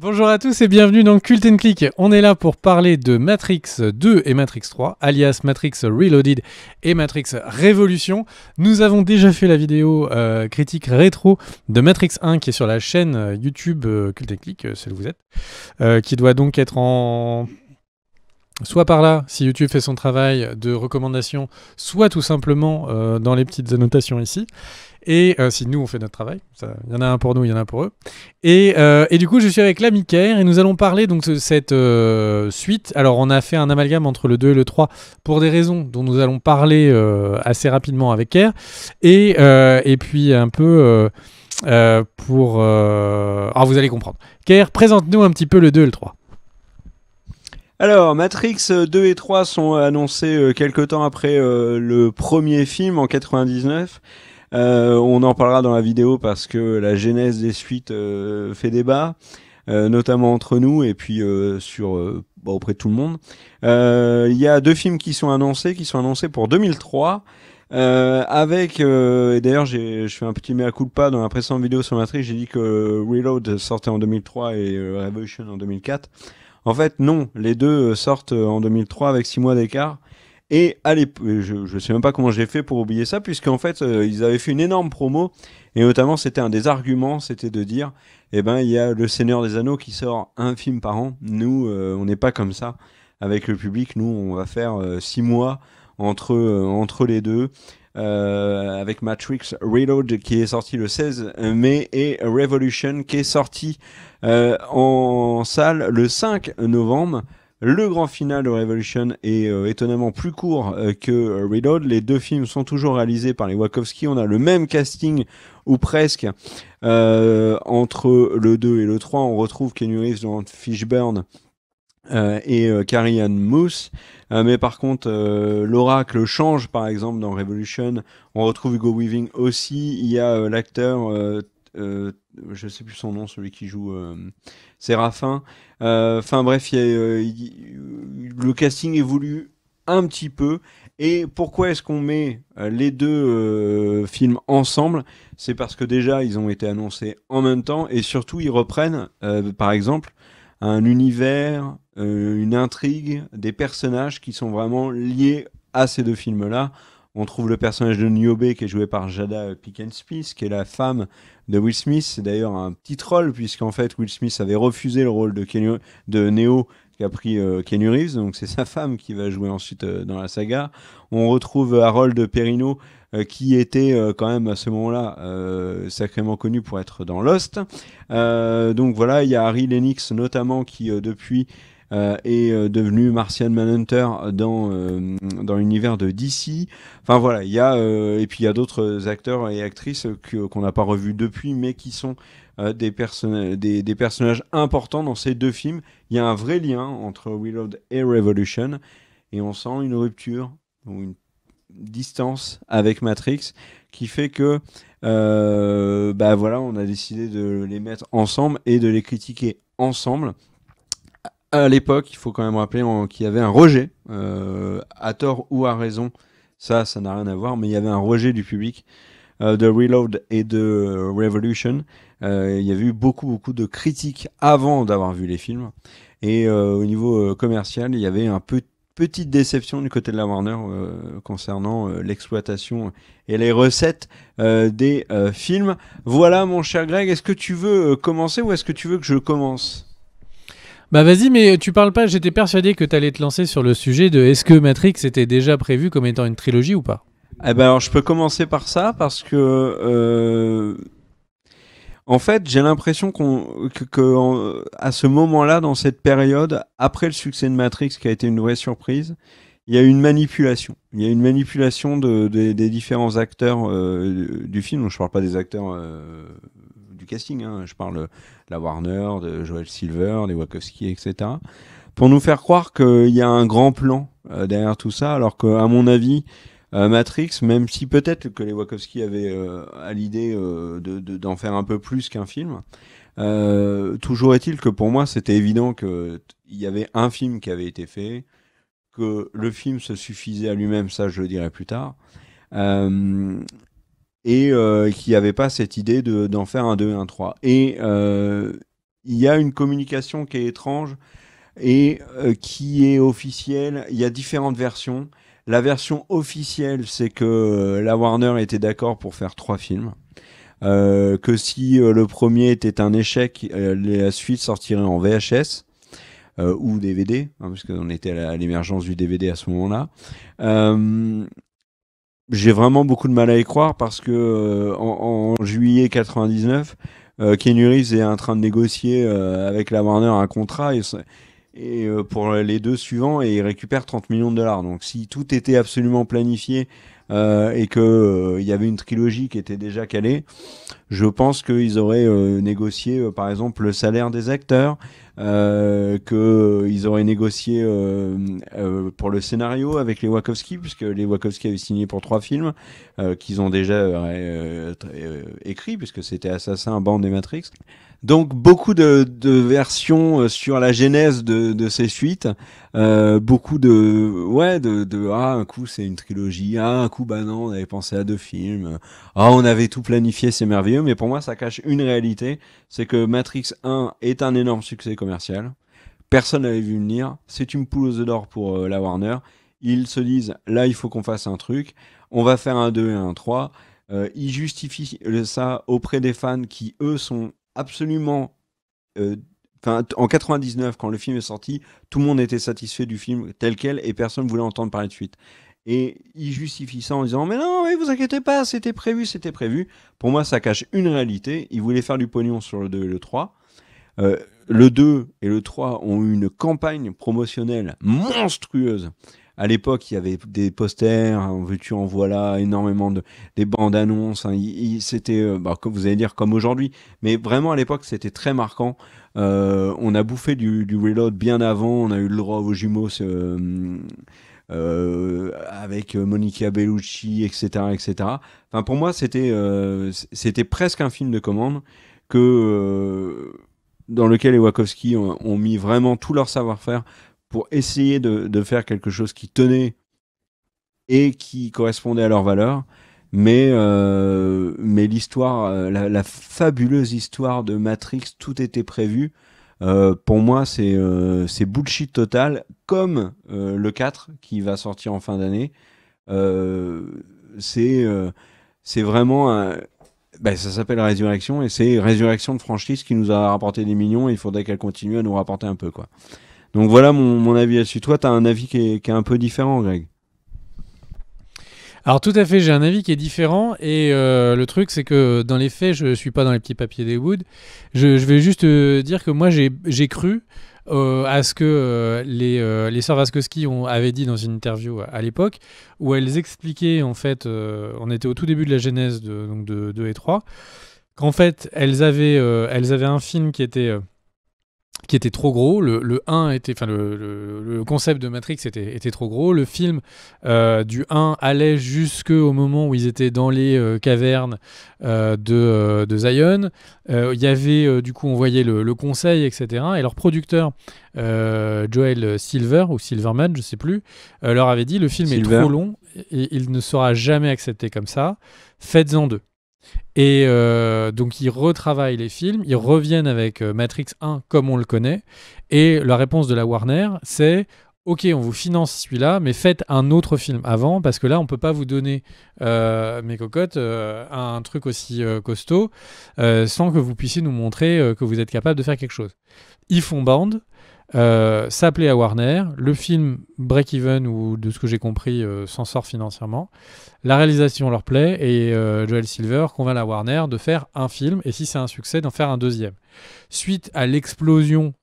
Bonjour à tous et bienvenue dans Cult and Click. On est là pour parler de Matrix 2 et Matrix 3, alias Matrix Reloaded et Matrix Révolution. Nous avons déjà fait la vidéo euh, critique rétro de Matrix 1 qui est sur la chaîne euh, YouTube euh, Cult and Click, celle où vous êtes, qui doit donc être en soit par là, si YouTube fait son travail de recommandation, soit tout simplement euh, dans les petites annotations ici. Et euh, si nous, on fait notre travail, il y en a un pour nous, il y en a un pour eux. Et, euh, du coup, je suis avec l'ami Caire et nous allons parler donc de cette suite. Alors, on a fait un amalgame entre le 2 et le 3 pour des raisons dont nous allons parler assez rapidement avec Caire. Et, et puis, un peu pour... alors, ah, vous allez comprendre. Caire, présente-nous un petit peu le 2 et le 3. Alors, Matrix 2 euh, et 3 sont euh, annoncés euh, quelques temps après le premier film en 99. on en parlera dans la vidéo parce que la genèse des suites fait débat, notamment entre nous et puis sur bah, auprès de tout le monde. Il y a deux films qui sont annoncés, qui sont annoncés pour 2003. avec et d'ailleurs je fais un petit mea culpa dans la précédente vidéo sur Matrix j'ai dit que Reload sortait en 2003 et Revolution en 2004 en fait, non, les deux euh, sortent euh, en 2003 avec 6 mois d'écart. Et allez, euh, je ne sais même pas comment j'ai fait pour oublier ça, puisque en fait, ils avaient fait une énorme promo, et notamment, c'était un des arguments, c'était de dire, eh ben, il y a Le Seigneur des Anneaux qui sort un film par an, nous, on n'est pas comme ça, avec le public, nous, on va faire 6 six mois entre, entre les deux, euh, avec Matrix Reload qui est sorti le 16 mai et Revolution qui est sorti euh, en salle le 5 novembre. Le grand final de Revolution est euh, étonnamment plus court que Reload. Les deux films sont toujours réalisés par les Wachowski. On a le même casting ou presque entre le 2 et le 3. On retrouve Kenny Reeves, dans Fishburne, euh, et euh, Carrie anne Moose. Euh, mais par contre, l'oracle change, par exemple, dans Revolution. On retrouve Hugo Weaving aussi. Il y a l'acteur, je sais plus son nom, celui qui joue Séraphin. Enfin bref, le casting évolue un petit peu. Et pourquoi est-ce qu'on met les deux films ensemble C'est parce que déjà, ils ont été annoncés en même temps et surtout, ils reprennent, par exemple, un univers, euh, une intrigue, des personnages qui sont vraiment liés à ces deux films-là. On trouve le personnage de Niobe qui est joué par Jada Smith qui est la femme de Will Smith. C'est d'ailleurs un petit troll puisqu'en fait Will Smith avait refusé le rôle de, de Neo qu'a pris euh, Reeves, donc c'est sa femme qui va jouer ensuite euh, dans la saga. On retrouve Harold Perrino, euh, qui était euh, quand même à ce moment-là euh, sacrément connu pour être dans Lost. donc voilà, il y a Harry Lennox notamment qui depuis est devenu Martian Manhunter dans dans l'univers de DC. Enfin voilà, il y a et puis il y a d'autres acteurs et actrices que qu'on n'a pas revus depuis, mais qui sont des, des, personnages importants dans ces deux films. Il y a un vrai lien entre Reload et Revolution, et on sent une rupture ou une distance avec Matrix qui fait que ben voilà on a décidé de les mettre ensemble et de les critiquer ensemble à l'époque il faut quand même rappeler qu'il y avait un rejet euh, à tort ou à raison ça ça n'a rien à voir mais il y avait un rejet du public euh, de Reload et de Revolution il y avait eu beaucoup beaucoup de critiques avant d'avoir vu les films et au niveau commercial il y avait un peu Petite déception du côté de la Warner euh, concernant euh, l'exploitation et les recettes euh, des films. Voilà mon cher Greg, est-ce que tu veux commencer ou est-ce que tu veux que je commence bah vas-y, mais tu parles pas, j'étais persuadé que tu allais te lancer sur le sujet de est-ce que Matrix était déjà prévu comme étant une trilogie ou pas Eh ben alors je peux commencer par ça parce que en fait, j'ai l'impression qu'on que, à ce moment-là, dans cette période, après le succès de Matrix, qui a été une vraie surprise, il y a une manipulation. Il y a une manipulation de, des différents acteurs euh, du film. Je je parle pas des acteurs euh, du casting. Hein. Je parle de la Warner, de Joel Silver, des Wachowski, etc. Pour nous faire croire qu'il y a un grand plan euh, derrière tout ça, alors qu'à mon avis, euh, Matrix, même si peut-être que les Wachowski avaient euh, à l'idée euh, d'en faire un peu plus qu'un film. toujours est-il que pour moi, c'était évident qu'il y avait un film qui avait été fait, que le film se suffisait à lui-même, ça je le dirai plus tard, et qu'il n'y avait pas cette idée d'en faire un 2 et un 3. Et il y a une communication qui est étrange et qui est officielle, il y a différentes versions, la version officielle, c'est que euh, la Warner était d'accord pour faire trois films. Euh, que si euh, le premier était un échec, la suite sortirait en VHS ou DVD, hein, puisqu'on était à l'émergence du DVD à ce moment-là. J'ai vraiment beaucoup de mal à y croire parce que en, juillet 99, Ken Reeves est en train de négocier avec la Warner un contrat et, et euh, pour les deux suivants et il récupère 30 millions de dollars. Donc si tout était absolument planifié euh, et que euh, il y avait une trilogie qui était déjà calée, je pense qu'ils auraient euh, négocié par exemple le salaire des acteurs, qu'ils auraient négocié pour le scénario avec les Wachowski, puisque les Wachowski avaient signé pour trois films qu'ils ont déjà écrits, puisque c'était Assassin, Band et Matrix. Donc beaucoup de, versions euh, sur la genèse de, de ces suites, euh, beaucoup de ouais de, de ah un coup c'est une trilogie, ah un coup bah non on avait pensé à deux films, ah on avait tout planifié c'est merveilleux, mais pour moi ça cache une réalité, c'est que Matrix 1 est un énorme succès commercial, personne n'avait vu venir, c'est une poule aux d'or pour euh, la Warner, ils se disent là il faut qu'on fasse un truc, on va faire un 2 et un 3. Euh, ils justifient ça auprès des fans qui, eux, sont absolument. Euh, en 99, quand le film est sorti, tout le monde était satisfait du film tel quel et personne voulait entendre parler de suite. Et il justifie ça en disant Mais non, mais vous inquiétez pas, c'était prévu, c'était prévu. Pour moi, ça cache une réalité. Il voulait faire du pognon sur le 2 et le 3. Euh, le 2 et le 3 ont eu une campagne promotionnelle monstrueuse à l'époque, il y avait des posters, en veux-tu, en voilà, énormément de des bandes annonces. Hein. c'était, euh, bah, vous allez dire, comme aujourd'hui, mais vraiment à l'époque, c'était très marquant. Euh, on a bouffé du, reload bien avant. On a eu le droit aux jumeaux. Euh, avec Monica Bellucci, etc., etc. Enfin, pour moi, c'était c'était presque un film de commande que dans lequel les Wachowski ont mis vraiment tout leur savoir-faire pour essayer de, faire quelque chose qui tenait et qui correspondait à leurs valeurs. Mais, euh, mais l'histoire, euh, la, fabuleuse histoire de Matrix, tout était prévu. Euh, pour moi, c'est bullshit total, comme le 4 qui va sortir en fin d'année. c'est vraiment ben, ça s'appelle Résurrection et c'est Résurrection de franchise qui nous a rapporté des millions et il faudrait qu'elle continue à nous rapporter un peu quoi. Donc voilà mon, avis là-dessus. Toi, tu as un avis qui est, un peu différent, Greg. Alors tout à fait, j'ai un avis qui est différent et euh, le truc c'est que dans les faits, je suis pas dans les petits papiers des Woods. Je, vais juste euh, dire que moi j'ai cru euh, à ce que les, les sœurs Vaskowski ont, avaient dit dans une interview à, l'époque, où elles expliquaient, en fait, on était au tout début de la genèse de, 2 et 3, qu'en fait, elles avaient un film qui était qui était trop gros. Le, le 1 était, enfin le, concept de Matrix était, trop gros. Le film euh, du 1 allait jusqu'au moment où ils étaient dans les euh, cavernes euh, de, de, Zion. Il y avait du coup, on voyait le, conseil, etc. Et leur producteur Joel Silver ou Silverman, je sais plus, leur avait dit le film est trop long et il ne sera jamais accepté comme ça. Faites-en deux. Et euh, donc ils retravaillent les films, ils reviennent avec euh, Matrix 1 comme on le connaît. Et la réponse de la Warner, c'est Ok, on vous finance celui-là, mais faites un autre film avant, parce que là, on peut pas vous donner, euh, mes cocottes, un truc aussi costaud, sans que vous puissiez nous montrer que vous êtes capable de faire quelque chose. Ils font Bound, euh, S'appelait à Warner. Le film Break Even, ou de ce que j'ai compris, euh, s'en sort financièrement. La réalisation leur plaît et euh, Joel Silver convainc la Warner de faire un film et si c'est un succès, d'en faire un deuxième. Suite à l'explosion,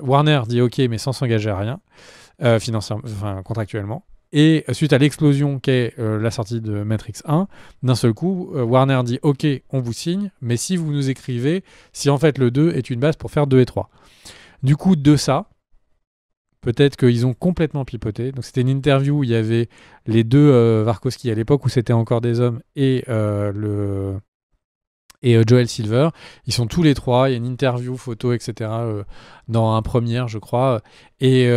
Warner dit OK, mais sans s'engager à rien, financièrement, contractuellement. Et suite à l'explosion qu'est la sortie de Matrix 1, d'un seul coup, Warner dit OK, on vous signe, mais si vous nous écrivez, si en fait le 2 est une base pour faire 2 et 3. Du coup, de ça, peut-être qu'ils ont complètement pipoté. Donc c'était une interview où il y avait les deux euh, à l'époque où c'était encore des hommes et euh, le et euh, Joel Silver. Ils sont tous les trois. Il y a une interview, photo, etc. Euh, dans un première, je crois. Et,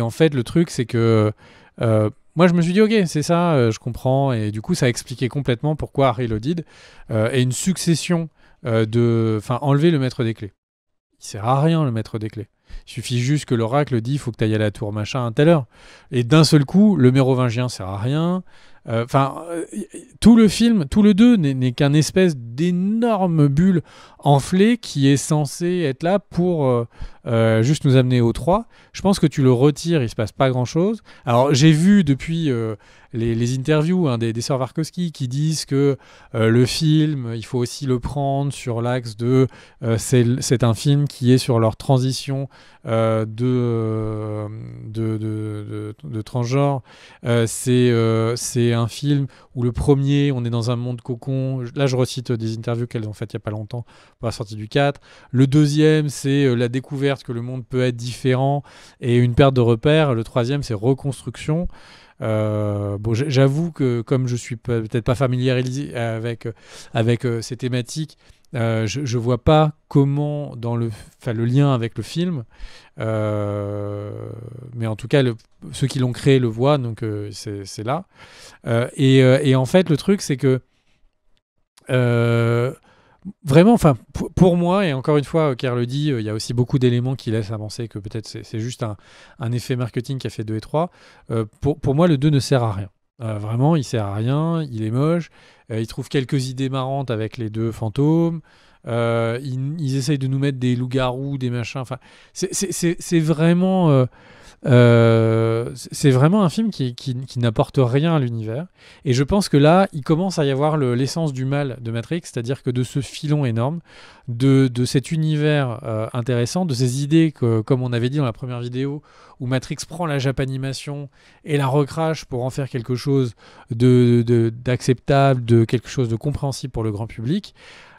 en fait, le truc, c'est que moi, je me suis dit, ok, c'est ça, je comprends. Et du coup, ça a expliqué complètement pourquoi Reloaded est une succession de. Enfin, enlever le maître des clés il sert à rien le maître des clés. Il suffit juste que l'oracle dit il faut que tu ailles à la tour machin à telle heure. Et d'un seul coup, le mérovingien sert à rien. Euh, enfin, euh, tout le film, tout le deux, n'est qu'un espèce d'énorme bulle enflée qui est censée être là pour euh, euh, juste nous amener au 3. Je pense que tu le retires, il se passe pas grand-chose. Alors j'ai vu depuis euh, les, interviews hein, des, des sœurs Varkowski qui disent que euh, le film, il faut aussi le prendre sur l'axe de c'est un film qui est sur leur transition de de, de, de, transgenre. c'est un film où le premier, on est dans un monde cocon. Là, je recite des interviews qu'elles ont faites il y a pas longtemps pour la sortie du 4. Le deuxième, c'est la découverte que le monde peut être différent et une perte de repères. Le troisième, c'est reconstruction. Euh, bon, j'avoue que comme je suis peut-être pas familiarisé avec, avec euh, ces thématiques, euh, je, ne vois pas comment dans le, le lien avec le film, mais en tout cas ceux qui l'ont créé le voient, donc c'est là. Et, et, en fait, le truc c'est que vraiment, enfin, pour moi, et encore une fois, Kerr le dit, euh, il y a aussi beaucoup d'éléments qui laissent à penser que peut-être c'est juste un, effet marketing qui a fait 2 et 3. Euh, pour, pour, moi, le 2 ne sert à rien. Euh, vraiment, il sert à rien, il est moche. il trouve quelques idées marrantes avec les deux fantômes. Ils, essayent de nous mettre des loups-garous, des machins. Enfin, c'est vraiment euh, c'est vraiment un film qui, n'apporte rien à l'univers. Et je pense que là, il commence à y avoir l'essence du mal de Matrix, c'est-à-dire que de ce filon énorme, de, cet univers euh, intéressant, de ces idées que, comme on avait dit dans la première vidéo, où Matrix prend la japanimation et la recrache pour en faire quelque chose d'acceptable, de, de quelque chose de compréhensible pour le grand public,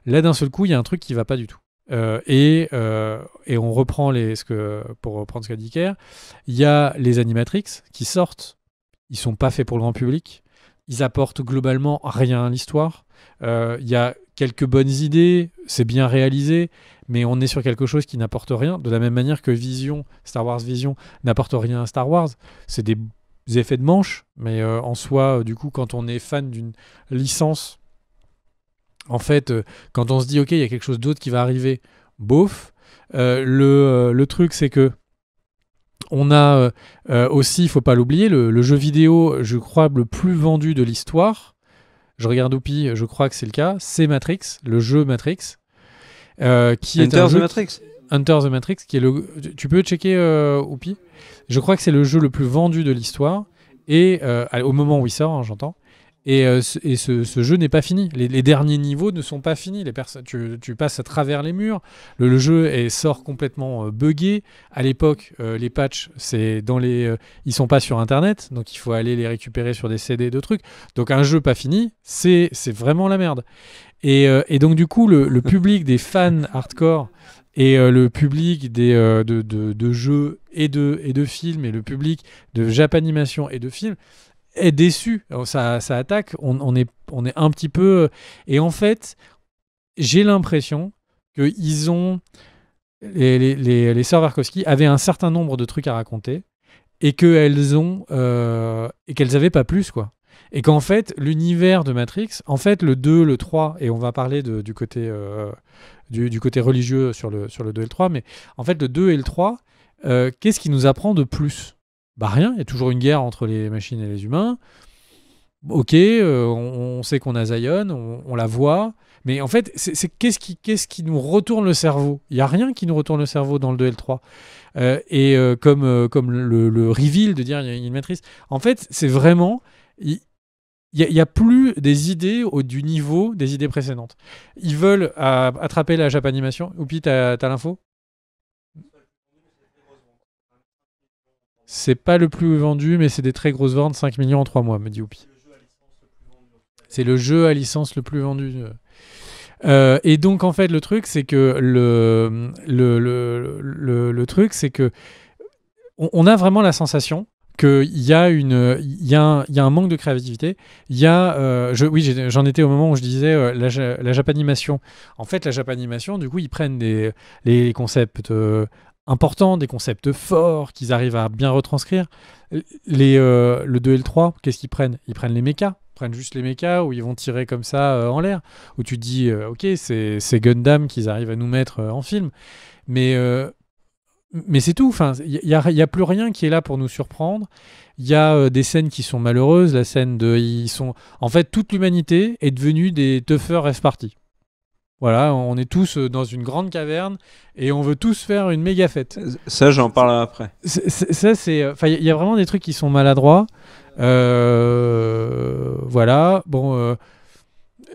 là d'un seul coup, il y a un truc qui va pas du tout. Euh, euh, et, on reprend les, ce pour reprendre ce qu'a dit Kerr, il y a les animatrix qui sortent. Ils sont pas faits pour le grand public. Ils apportent globalement rien à l'histoire. Euh, il y a quelques bonnes idées, c'est bien réalisé, mais on est sur quelque chose qui n'apporte rien. De la même manière que Vision, Star Wars Vision, n'apporte rien à Star Wars. C'est des effets de manche, mais en soi, du coup, quand on est fan d'une licence en fait, euh, quand on se dit, OK, il y a quelque chose d'autre qui va arriver, bof, euh, euh, le, truc, c'est que on a aussi, il faut pas l'oublier, le, jeu vidéo, je crois, le plus vendu de l'histoire. Je regarde Oupi, je crois que c'est le cas. C'est Matrix, le jeu Matrix. qui est the Matrix. the Matrix, qui est le. Tu peux checker euh, Je crois que c'est le jeu le plus vendu de l'histoire. Et au moment où il sort, hein, j'entends. Et, euh, ce, jeu n'est pas fini. Les, derniers niveaux ne sont pas finis. Les tu, tu, passes à travers les murs. Le, jeu est, sort complètement euh, buggé. À l'époque, euh, les patchs, c'est dans les, ils sont pas sur Internet, donc il faut aller les récupérer sur des CD, de trucs. Donc un jeu pas fini, c'est vraiment la merde. Et, donc du coup, le, public des fans hardcore et le public des, de, jeux et de, et de films et le public de Japanimation et de films est déçu. Euh, ça, ça, attaque, on, on, est, on est un petit peu. Euh, et en fait, j'ai l'impression ils ont. Les, les, les, sœurs Varkovski avaient un certain nombre de trucs à raconter et qu'elles ont. Euh, et qu'elles n'avaient pas plus, quoi. Et qu'en fait, l'univers de Matrix, en fait, le 2, le 3, et on va parler du, côté, du, côté religieux sur le, sur le 2 et le 3, mais en fait, le 2 et le 3, qu'est-ce qui nous apprend de plus bah rien, il y a toujours une guerre entre les machines et les humains. Ok, euh, on, sait qu'on a Zion, on, la voit, mais en fait, c'est qu'est-ce qui, nous retourne le cerveau Il n'y a rien qui nous retourne le cerveau dans le 2L3. Euh, et euh, comme, comme le, reveal de dire il y a une matrice, en fait, c'est vraiment, il n'y a, plus des idées au, du niveau des idées précédentes. Ils veulent attraper la Japanimation. Oupi, t'as as l'info C'est pas le plus vendu, mais c'est des très grosses ventes, 5 millions en 3 mois, me dit Oupi. C'est le jeu à licence le plus vendu. Euh. Euh, et donc, en fait, le truc, c'est que le, le, le, le, truc, c'est que on, a vraiment la sensation qu'il y, a une, y, un, y a un manque de créativité. Il y a, euh, je, oui, j'en étais au moment où je disais la, la, japanimation. En fait, la japanimation, du coup, ils prennent des, les concepts importants, des concepts forts qu'ils arrivent à bien retranscrire. Les, euh, le 2 et le 3, qu'est-ce qu'ils prennent Ils prennent les mechas, ils prennent juste les mechas où ils vont tirer comme ça euh, en l'air, où tu dis, euh, ok, c'est Gundam qu'ils arrivent à nous mettre en film, mais mais c'est tout. Enfin, il n'y a, plus rien qui est là pour nous surprendre. Il y a des scènes qui sont malheureuses. La scène de, ils sont, en fait, toute l'humanité est devenue des tuffers F voilà, on est tous euh, dans une grande caverne et on veut tous faire une méga fête. Euh, ça, j'en parle après. ça, c'est. Euh, enfin, il y a vraiment des trucs qui sont maladroits. Euh, voilà. Bon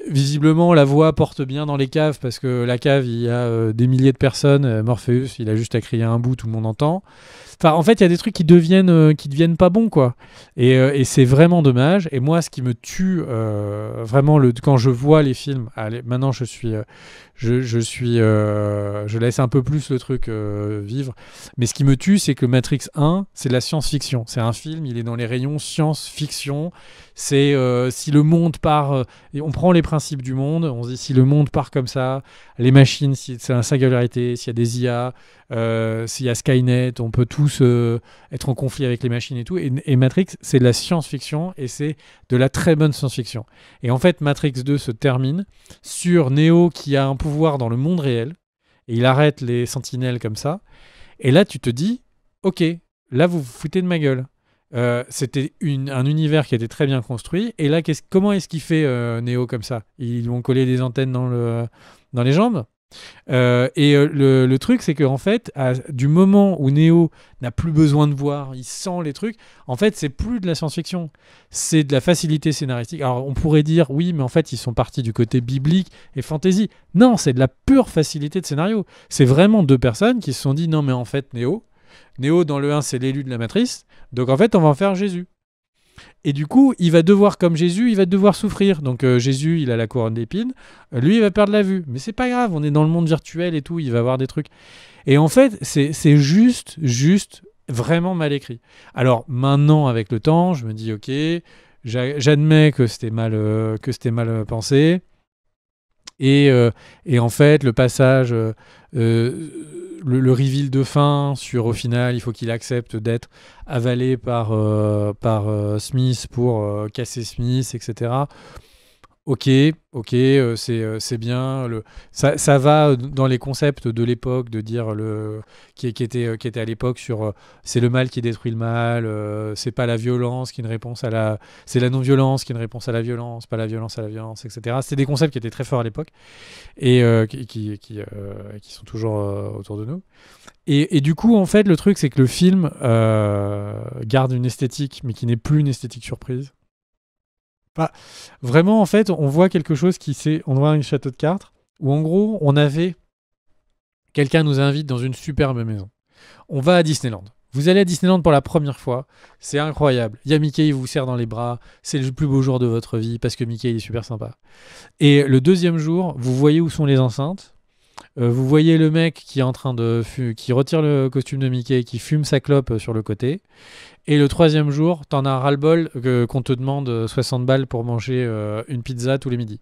visiblement, la voix porte bien dans les caves parce que la cave, il y a euh, des milliers de personnes. Euh, Morpheus, il a juste à crier un bout, tout le monde entend. en fait, il y a des trucs qui deviennent, euh, qui deviennent pas bons, quoi. Et, c'est vraiment dommage. Et moi, ce qui me tue vraiment, le, quand je vois les films, allez, maintenant je suis, je, je suis, je laisse un peu plus le truc vivre. Mais ce qui me tue, c'est que Matrix 1, c'est de la science-fiction. C'est un film, il est dans les rayons science-fiction. C'est euh, si le monde part, euh, on prend les principes du monde, on se dit si le monde part comme ça, les machines, si c'est la singularité, s'il y a des IA, euh, s'il y a Skynet, on peut tous être en conflit avec les machines et tout. Et, et Matrix, c'est de la science-fiction et c'est de la très bonne science-fiction. Et en fait, Matrix 2 se termine sur Neo qui a un pouvoir dans le monde réel et il arrête les sentinelles comme ça. Et là, tu te dis, ok, là, vous vous foutez de ma gueule. Euh, c'était un univers qui était très bien construit. Et là, comment est-ce qu'il fait Néo euh, Neo comme ça Ils lui ont collé des antennes dans, le, dans les jambes. Euh, et le, truc, c'est qu'en fait, du moment où Neo n'a plus besoin de voir, il sent les trucs, en fait, c'est plus de la science-fiction, c'est de la facilité scénaristique. Alors, on pourrait dire, oui, mais en fait, ils sont partis du côté biblique et fantasy. Non, c'est de la pure facilité de scénario. C'est vraiment deux personnes qui se sont dit, non, mais en fait, Neo, Néo, dans le 1, c'est l'élu de la matrice. Donc en fait, on va en faire Jésus. Et du coup, il va devoir, comme Jésus, il va devoir souffrir. Donc euh, Jésus, il a la couronne d'épines. lui, il va perdre la vue. Mais c'est pas grave, on est dans le monde virtuel et tout, il va avoir des trucs. Et en fait, c'est juste, juste, vraiment mal écrit. Alors maintenant, avec le temps, je me dis, ok, j'admets que c'était mal, euh, que c'était mal euh, pensé. Et, et, en fait, le passage le, le, reveal de fin sur au final, il faut qu'il accepte d'être avalé par, euh, par euh, Smith pour euh, casser Smith, etc ok, ok, euh, euh, c'est bien. Le, ça, va dans les concepts de l'époque, de dire le qui, qui, était, euh, qui était à l'époque sur c'est le mal qui détruit le mal, c'est pas la violence qui est une réponse à la, c'est la non-violence qui est une réponse à la violence, pas la violence à la violence, etc. C'était des concepts qui étaient très forts à l'époque et qui, qui, sont toujours autour de nous. Et, et, du coup, en fait, le truc, c'est que le film garde une esthétique, mais qui n'est plus une esthétique surprise vraiment, en fait, on voit quelque chose qui s'est. On voit un château de cartes où, en gros, on avait. Quelqu'un nous invite dans une superbe maison. On va à Disneyland. Vous allez à Disneyland pour la première fois, c'est incroyable. Il y a Mickey, il vous serre dans les bras, c'est le plus beau jour de votre vie parce que Mickey il est super sympa. Et le deuxième jour, vous voyez où sont les enceintes, euh, vous voyez le mec qui est en train de qui retire le costume de Mickey, qui fume sa clope euh, sur le côté. Et le troisième jour, t'en as ras-le-bol qu'on te demande 60 euh, balles pour manger une pizza tous les midis.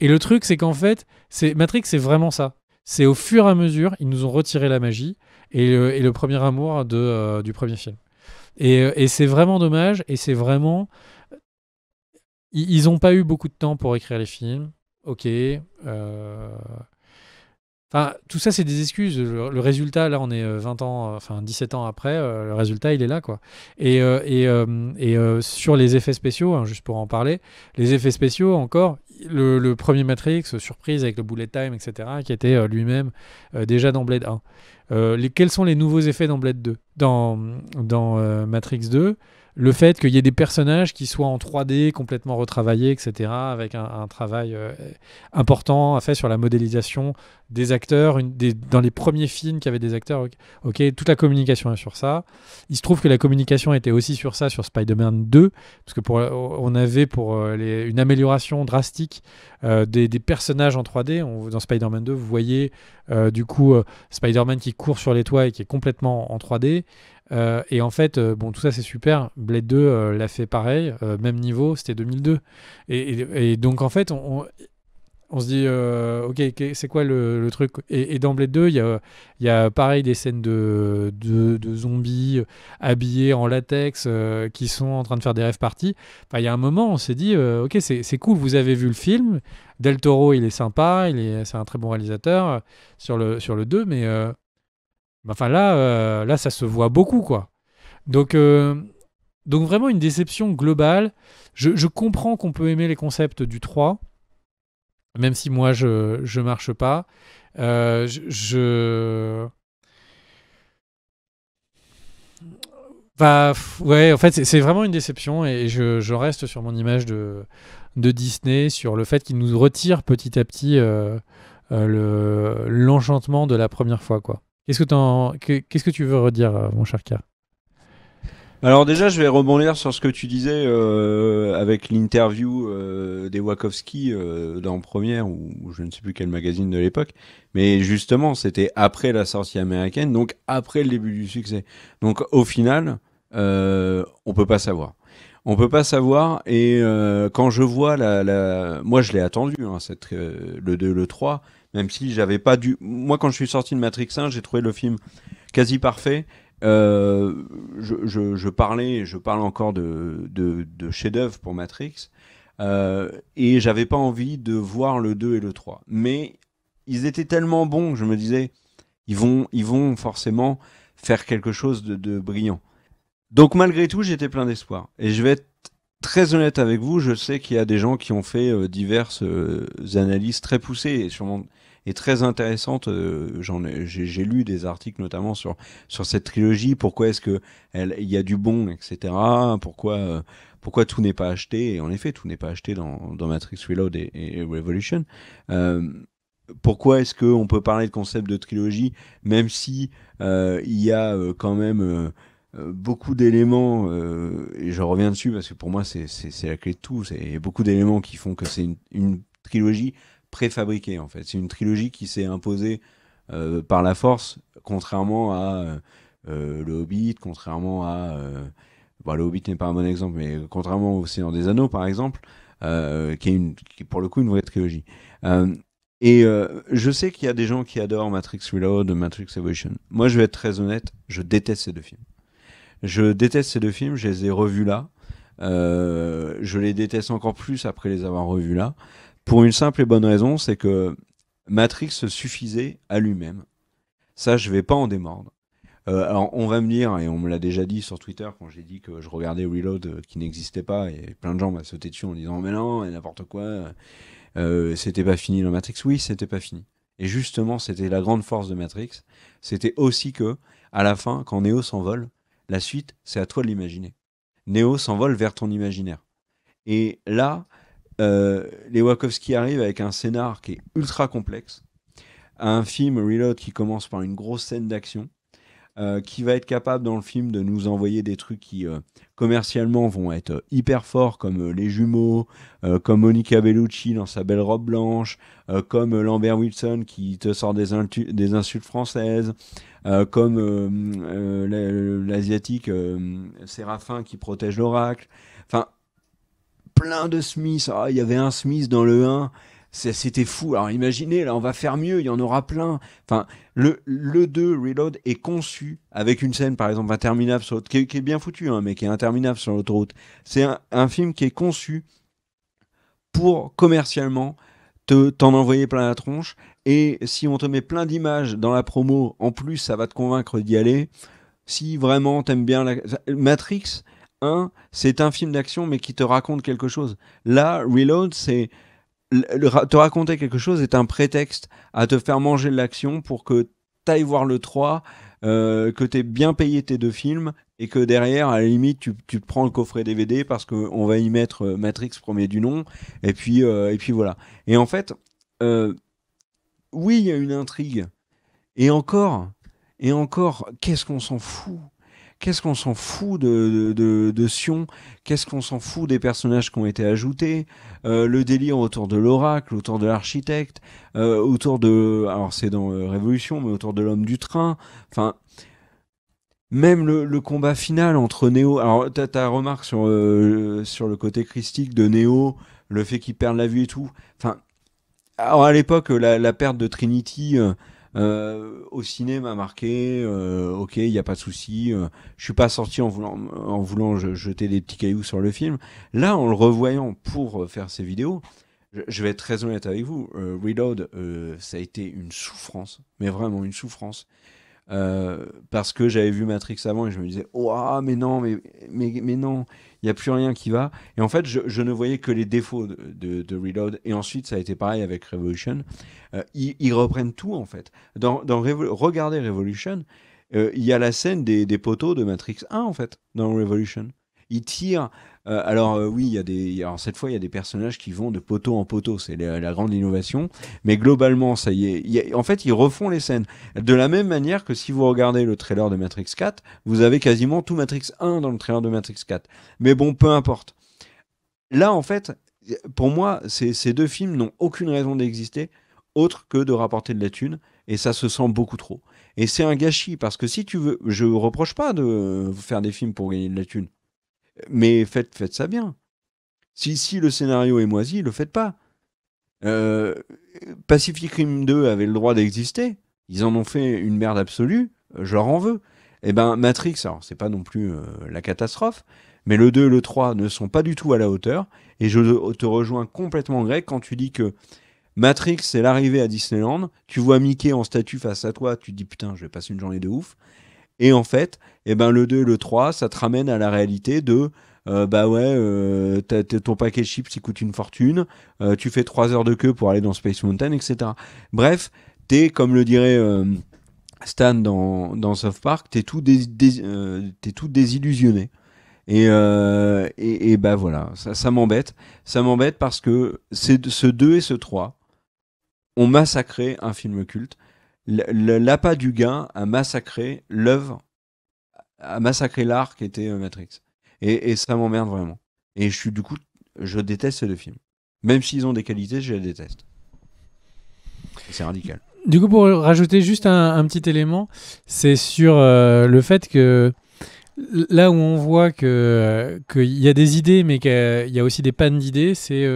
Et le truc, c'est qu'en fait, c'est Matrix, c'est vraiment ça. C'est au fur et à mesure, ils nous ont retiré la magie et le, premier amour de, du premier film. Et, et c'est vraiment dommage. Et c'est vraiment, ils n'ont pas eu beaucoup de temps pour écrire les films. Ok. Euh tout ça, c'est des excuses. Le, résultat, là, on est 20 euh, ans, euh, enfin 17 ans après, euh, le résultat, il est là, quoi. Et, sur les effets spéciaux, hein, juste pour en parler, les effets spéciaux, encore, le, premier Matrix, surprise avec le bullet time, etc., qui était lui-même déjà dans Blade 1. quels sont les nouveaux effets dans Blade 2 Dans, dans Matrix 2, le fait qu'il y ait des personnages qui soient en 3D, complètement retravaillés, etc., avec un, travail euh, important à faire sur la modélisation des acteurs. dans les premiers films qui avaient des acteurs, ok, toute la communication est sur ça. Il se trouve que la communication était aussi sur ça sur Spider-Man 2, parce que pour, euh, on avait pour euh, une amélioration drastique des, personnages en 3D. dans Spider-Man 2, vous voyez euh, du coup, euh, Spider-Man qui court sur les toits et qui est complètement en 3D. Euh, et en fait, bon, tout ça c'est super. Blade 2 l'a fait pareil, même niveau, c'était 2002. Et, donc en fait, on, on se dit, euh, ok, c'est quoi le, truc Et, et d'emblée 2, il y a, pareil des scènes de, de, zombies habillés en latex euh, qui sont en train de faire des rêves parties. Enfin, il y a un moment, on s'est dit, euh, ok, c'est cool, vous avez vu le film. Del Toro, il est sympa, il est, c'est un très bon réalisateur sur le, sur le 2, mais enfin là, là, ça se voit beaucoup, quoi. Donc. donc vraiment une déception globale. Je, je comprends qu'on peut aimer les concepts du 3, même si moi je je marche pas, euh, je, bah, ouais, en fait c'est vraiment une déception et je, reste sur mon image de, de Disney, sur le fait qu'il nous retire petit à petit euh, euh, l'enchantement de la première fois quoi. Qu'est-ce que, que tu veux redire, mon cher K alors déjà, je vais rebondir sur ce que tu disais euh, avec l'interview euh, des Wachowski euh, dans Première ou, je ne sais plus quel magazine de l'époque, mais justement, c'était après la sortie américaine, donc après le début du succès. Donc au final, euh, on ne peut pas savoir. On peut pas savoir et quand je vois la, la... moi je l'ai attendu hein, le 2 le 3 même si j'avais pas dû moi quand je suis sorti de Matrix 1, j'ai trouvé le film quasi parfait euh, je, je, parlais, je parle encore de, de, chef-d'œuvre pour Matrix, euh, et j'avais pas envie de voir le 2 et le 3. Mais ils étaient tellement bons je me disais, ils vont, ils vont forcément faire quelque chose de, brillant. Donc malgré tout, j'étais plein d'espoir. Et je vais être très honnête avec vous, je sais qu'il y a des gens qui ont fait euh, diverses analyses très poussées, et sûrement est très intéressante. Euh, j'ai lu des articles notamment sur, sur cette trilogie, pourquoi est-ce qu'il y a du bon, etc. Pourquoi, euh, pourquoi tout n'est pas acheté, et en effet tout n'est pas acheté dans, Matrix Reload et, Revolution. Euh, pourquoi est-ce qu'on peut parler de concept de trilogie, même si il y a quand même beaucoup d'éléments, et je reviens dessus parce que pour moi c'est la clé de tout, c'est beaucoup d'éléments qui font que c'est une, une trilogie préfabriqué en fait. C'est une trilogie qui s'est imposée euh, par la force, contrairement à euh, euh, Le Hobbit, contrairement à... Bon, bah, le Hobbit n'est pas un bon exemple, mais contrairement au Seigneur des Anneaux par exemple, qui, est une, pour le coup une vraie trilogie. et je sais qu'il y a des gens qui adorent Matrix Reload, Matrix Evolution. Moi je vais être très honnête, je déteste ces deux films. Je déteste ces deux films, je les ai revus là. je les déteste encore plus après les avoir revus là. Pour une simple et bonne raison, c'est que Matrix suffisait à lui-même. Ça, je vais pas en démordre. Euh, alors, on va me dire, et on me l'a déjà dit sur Twitter quand j'ai dit que je regardais Reload euh, qui n'existait pas, et plein de gens m'ont sauté dessus en disant Mais non, n'importe quoi, euh, c'était pas fini le Matrix. Oui, c'était pas fini. Et justement, c'était la grande force de Matrix. C'était aussi que, à la fin, quand Neo s'envole, la suite, c'est à toi de l'imaginer. Neo s'envole vers ton imaginaire. Et là, euh, les Wachowski arrivent avec un scénar qui est ultra complexe, un film Reload qui commence par une grosse scène d'action, euh, qui va être capable dans le film de nous envoyer des trucs qui euh, commercialement vont être hyper forts comme les jumeaux, comme Monica Bellucci dans sa belle robe blanche, comme Lambert Wilson qui te sort des insultes françaises, comme l'asiatique Séraphin qui protège l'oracle plein de Smiths, ah, il y avait un Smith dans le 1. C'était fou. Alors imaginez, là, on va faire mieux, il y en aura plein. Enfin, le, le 2 Reload est conçu avec une scène, par exemple, interminable sur qui, est, bien foutu hein, mais qui est interminable sur l'autoroute. C'est un, film qui est conçu pour commercialement t'en envoyer plein la tronche. Et si on te met plein d'images dans la promo, en plus, ça va te convaincre d'y aller. Si vraiment t'aimes bien la... Matrix, 1, c'est un film d'action, mais qui te raconte quelque chose. Là, Reload, c'est. Te raconter quelque chose est un prétexte à te faire manger de l'action pour que t'ailles voir le 3, euh, que t'aies bien payé tes deux films, et que derrière, à la limite, tu, prends le coffret DVD parce qu'on va y mettre euh, Matrix premier du nom, et puis, euh, et puis voilà. Et en fait, oui, il y a une intrigue. Et encore, et encore, qu'est-ce qu'on s'en fout Qu'est-ce qu'on s'en fout de, Sion Qu'est-ce qu'on s'en fout des personnages qui ont été ajoutés euh, Le délire autour de l'oracle, autour de l'architecte, euh, autour de... Alors c'est dans euh, Révolution, mais autour de l'homme du train. Enfin, même le, combat final entre Neo. Alors, t'as ta remarque sur, sur le côté christique de Néo, le fait qu'il perde la vue et tout. Enfin, alors à l'époque, la, perte de Trinity, euh, au cinéma m'a marqué. Euh, ok, il n'y a pas de souci. je euh, je suis pas sorti en voulant, en voulant jeter des petits cailloux sur le film. Là, en le revoyant pour faire ces vidéos, je vais être très honnête avec vous. Reload, ça a été une souffrance, mais vraiment une souffrance. Euh, parce que j'avais vu Matrix avant et je me disais oh mais non mais mais, mais non il n'y a plus rien qui va et en fait je, ne voyais que les défauts de, Reload et ensuite ça a été pareil avec Revolution euh, ils, reprennent tout en fait dans, regardez Revolution euh, il y a la scène des, des, poteaux de Matrix 1 en fait dans Revolution il tire. Euh, alors euh, oui, il y a des. cette fois, il y a des personnages qui vont de poteau en poteau. C'est la, grande innovation. Mais globalement, ça y est. en fait, ils refont les scènes de la même manière que si vous regardez le trailer de Matrix 4, vous avez quasiment tout Matrix 1 dans le trailer de Matrix 4. Mais bon, peu importe. Là, en fait, pour moi, ces, deux films n'ont aucune raison d'exister autre que de rapporter de la thune. Et ça se sent beaucoup trop. Et c'est un gâchis parce que si tu veux, je reproche pas de faire des films pour gagner de la thune. Mais faites, faites ça bien. Si, si le scénario est moisi, le faites pas. Euh, Pacific Rim 2 avait le droit d'exister. Ils en ont fait une merde absolue. Je leur en veux. Eh ben, Matrix, alors c'est pas non plus euh, la catastrophe, mais le 2 et le 3 ne sont pas du tout à la hauteur. Et je te rejoins complètement, Greg, quand tu dis que Matrix, c'est l'arrivée à Disneyland. Tu vois Mickey en statue face à toi, tu te dis putain, je vais passer une journée de ouf. Et en fait, eh ben, le 2 et le 3, ça te ramène à la réalité de euh, bah ouais, euh, ton paquet de chips, il coûte une fortune, euh, tu fais 3 heures de queue pour aller dans Space Mountain, etc. Bref, t'es, comme le dirait euh, Stan dans, dans, South Park, t'es tout, es tout désillusionné. Et, et, et, bah voilà, ça, m'embête. Ça m'embête parce que ce 2 et ce 3 ont massacré un film culte l'appât du gain a massacré l'œuvre, a massacré l'art qui était euh, Matrix. Et, ça m'emmerde vraiment. Et je suis du coup, je déteste ces film. Même s'ils ont des qualités, je les déteste. C'est radical. Du coup, pour rajouter juste un, petit élément, c'est sur euh, le fait que là où on voit euh, qu'il que y a des idées, mais qu'il y a aussi des pannes d'idées, c'est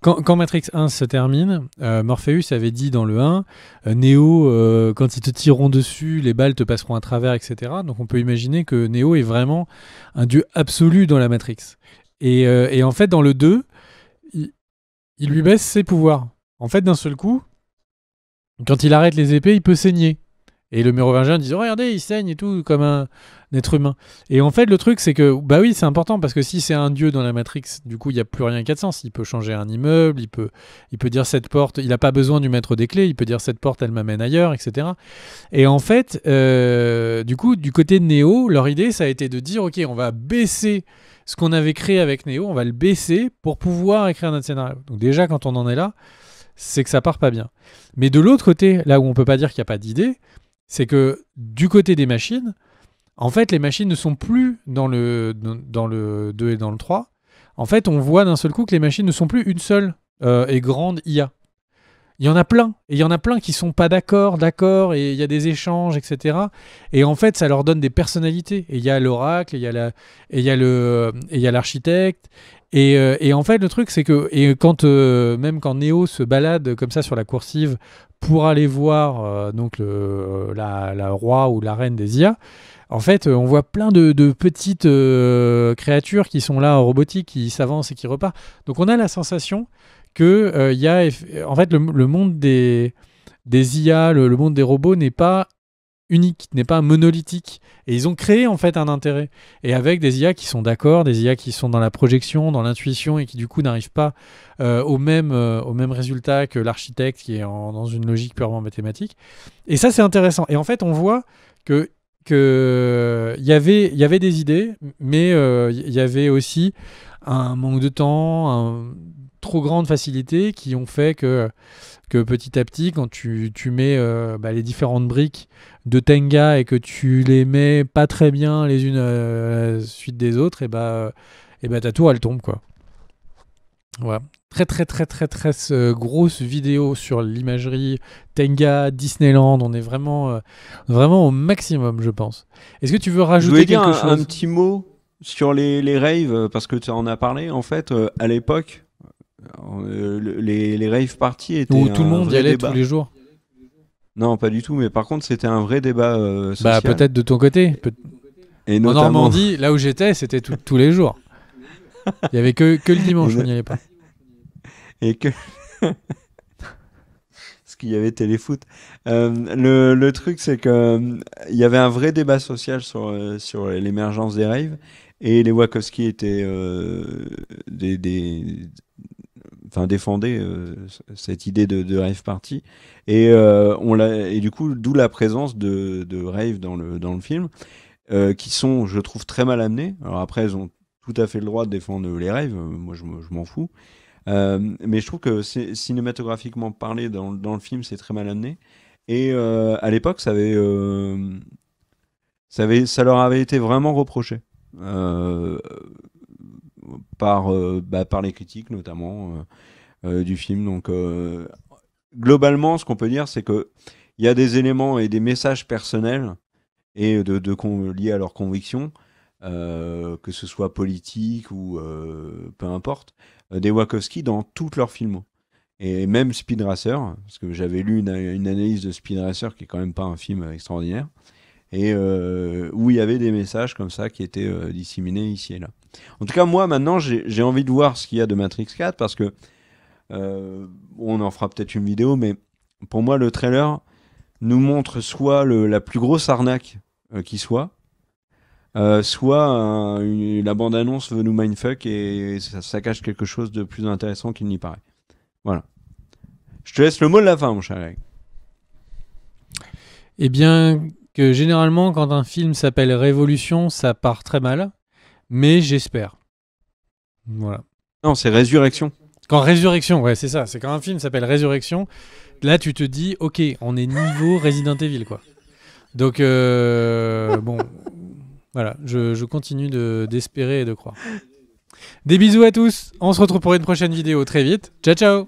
quand, Matrix 1 se termine, euh, Morpheus avait dit dans le 1, Néo, euh, Neo, euh, quand ils te tireront dessus, les balles te passeront à travers, etc. Donc on peut imaginer que Neo est vraiment un dieu absolu dans la Matrix. Et, en fait, dans le 2, il lui baisse ses pouvoirs. En fait, d'un seul coup, quand il arrête les épées, il peut saigner. Et le mérovingien disait oh, « Regardez, il saigne et tout, comme un, être humain. Et en fait, le truc, c'est que, bah oui, c'est important, parce que si c'est un dieu dans la Matrix, du coup, il n'y a plus rien a de sens. Il peut changer un immeuble, il peut, il peut dire cette porte, il n'a pas besoin du maître des clés, il peut dire cette porte, elle m'amène ailleurs, etc. Et en fait, euh, du coup, du côté de Neo, leur idée, ça a été de dire Ok, on va baisser ce qu'on avait créé avec Néo, on va le baisser pour pouvoir écrire notre scénario. Donc, déjà, quand on en est là, c'est que ça part pas bien. Mais de l'autre côté, là où on peut pas dire qu'il n'y a pas d'idée, c'est que du côté des machines, en fait, les machines ne sont plus dans le, dans 2 et dans le 3. En fait, on voit d'un seul coup que les machines ne sont plus une seule euh, et grande IA. Il y en a plein. Et il y en a plein qui sont pas d'accord, d'accord, et il y a des échanges, etc. Et en fait, ça leur donne des personnalités. Et il y a l'oracle, il y a l'architecte. Euh, et, en fait, le truc, c'est que, et quand, euh, même quand Neo se balade comme ça sur la coursive pour aller voir euh, donc euh, la, roi ou la reine des IA, en fait, euh, on voit plein de, petites créatures qui sont là en robotique, qui s'avancent et qui repartent. Donc on a la sensation que il en fait, le, monde des, des IA, le monde des robots n'est pas unique, n'est pas monolithique. Et ils ont créé en fait un intérêt. Et avec des IA qui sont d'accord, des IA qui sont dans la projection, dans l'intuition et qui du coup n'arrivent pas euh, au, même, euh, au résultat que l'architecte qui est dans une logique purement mathématique. Et ça c'est intéressant. Et en fait on voit que que y avait il y avait des idées mais euh, il y avait aussi un manque de temps trop grandes facilité qui ont fait que, que petit à petit, quand tu, tu mets euh, bah, les différentes briques de Tenga et que tu les mets pas très bien les unes euh, à la suite des autres, et bah, euh, et ben ta tour elle tombe quoi. Voilà. Très très très très très grosse vidéo sur l'imagerie Tenga, Disneyland. On est vraiment, vraiment au maximum, je pense. Est-ce que tu veux rajouter quelque un, chose Un petit mot sur les, les raves, parce que tu en as parlé. En fait, à l'époque, euh, les, les rave parties étaient. Où tout le monde y allait tous les jours. Non, pas du tout, mais par contre, c'était un vrai débat euh, bah, social. Bah peut-être de ton côté. Et En Normandie, là où j'étais, c'était tous les jours. Il y avait que, que le dimanche, on n'y allait pas. et que Ce qu'il y avait téléfoot. Euh, le, le truc, c'est que euh, il y avait un vrai débat social sur, sur l'émergence des raves et les Wachowski étaient des, des, enfin défendait euh, cette idée de, de, rave party et euh, on l'a et du coup d'où la présence de, de, rave dans le dans le film euh, qui sont je trouve très mal amenés alors après ils ont tout à fait le droit de défendre les rêves moi je, m'en fous mais je trouve que cinématographiquement parlé dans, dans le film c'est très mal amené et à l'époque ça avait ça avait ça leur avait été vraiment reproché par, euh, bah, par les critiques notamment euh, euh, du film. Donc globalement, ce qu'on peut dire, c'est que il y a des éléments et des messages personnels et de, liés à leurs convictions, que ce soit politique ou peu importe, des Wachowski dans toutes leurs films. Et même Speed Racer, parce que j'avais lu une, une, analyse de Speed Racer qui est quand même pas un film extraordinaire et euh, où il y avait des messages comme ça qui étaient euh, disséminés ici et là. En tout cas, moi maintenant, j'ai envie de voir ce qu'il y a de Matrix 4 parce que euh, on en fera peut-être une vidéo, mais pour moi, le trailer nous montre soit la plus grosse arnaque qui soit, soit la bande-annonce veut nous mindfuck et, ça, cache quelque chose de plus intéressant qu'il n'y paraît. Voilà. Je te laisse le mot de la fin, mon cher et Eh bien, généralement, quand un film s'appelle Révolution, ça part très mal, mais j'espère. Voilà. Non, c'est Résurrection. Quand Résurrection, ouais, c'est ça. C'est quand un film s'appelle Résurrection, là, tu te dis, ok, on est niveau Resident Evil, quoi. Donc, euh, bon, voilà, je, continue d'espérer et de croire. Des bisous à tous, on se retrouve pour une prochaine vidéo très vite. Ciao, ciao!